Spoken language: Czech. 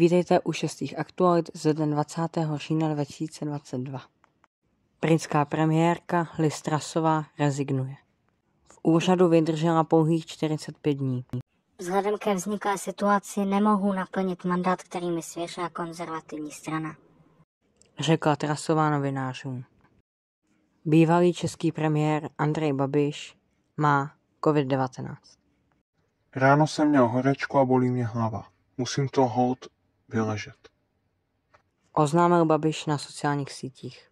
Vítejte u šestých aktualit ze dne 20. října 2022. Britská premiérka Liz Trasová rezignuje. V úřadu vydržela pouhých 45 dní. Vzhledem ke vzniklé situaci nemohu naplnit mandát, který mi svěřila konzervativní strana. Řekla Trasová novinářům. Bývalý český premiér Andrej Babiš má COVID-19. Ráno jsem měl horečku a bolí mě hlava. Musím to hold vyležet. Oznámil Babiš na sociálních sítích.